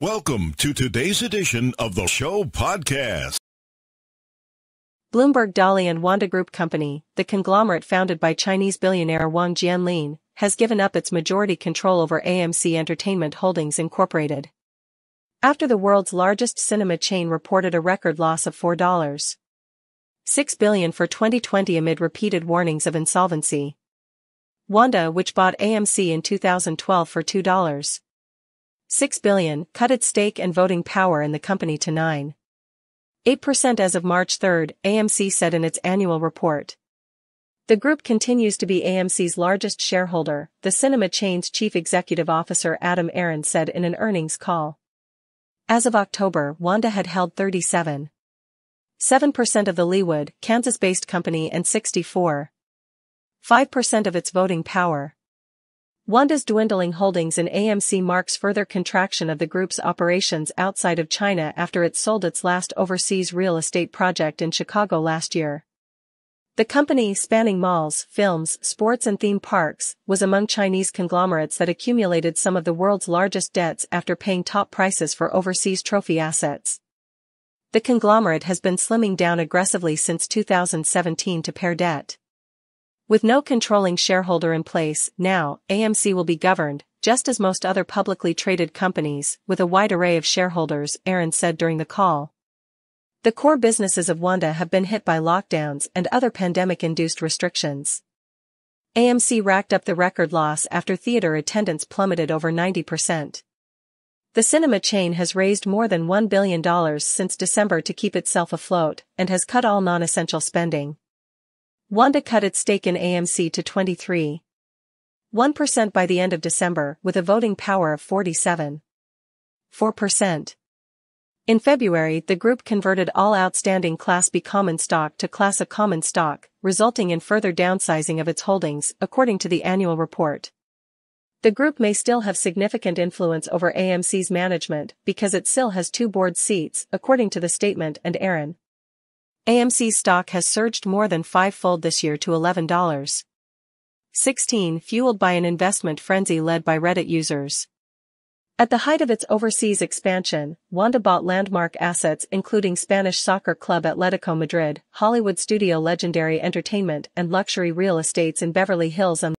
Welcome to today's edition of the show podcast. Bloomberg Dali and Wanda Group Company, the conglomerate founded by Chinese billionaire Wang Jianlin, has given up its majority control over AMC Entertainment Holdings Incorporated. After the world's largest cinema chain reported a record loss of $4.6 billion for 2020 amid repeated warnings of insolvency. Wanda, which bought AMC in 2012 for $2. 6 billion cut its stake and voting power in the company to 9. 8% as of March 3, AMC said in its annual report. The group continues to be AMC's largest shareholder, the cinema chain's chief executive officer Adam Aaron said in an earnings call. As of October, Wanda had held 37. 7% of the Leawood, Kansas-based company and 64. 5% of its voting power. Wanda's dwindling holdings in AMC marks further contraction of the group's operations outside of China after it sold its last overseas real estate project in Chicago last year. The company, spanning malls, films, sports and theme parks, was among Chinese conglomerates that accumulated some of the world's largest debts after paying top prices for overseas trophy assets. The conglomerate has been slimming down aggressively since 2017 to pare debt. With no controlling shareholder in place, now, AMC will be governed, just as most other publicly traded companies, with a wide array of shareholders, Aaron said during the call. The core businesses of Wanda have been hit by lockdowns and other pandemic-induced restrictions. AMC racked up the record loss after theater attendance plummeted over 90%. The cinema chain has raised more than $1 billion since December to keep itself afloat and has cut all non-essential spending. Wanda cut its stake in AMC to 23. 1% by the end of December with a voting power of 47. 4%. In February, the group converted all outstanding Class B common stock to Class A common stock, resulting in further downsizing of its holdings, according to the annual report. The group may still have significant influence over AMC's management because it still has two board seats, according to the statement and Aaron, AMC stock has surged more than five-fold this year to $11. 16. Fueled by an investment frenzy led by Reddit users. At the height of its overseas expansion, Wanda bought landmark assets including Spanish soccer club Atletico Madrid, Hollywood studio Legendary Entertainment and luxury real estates in Beverly Hills and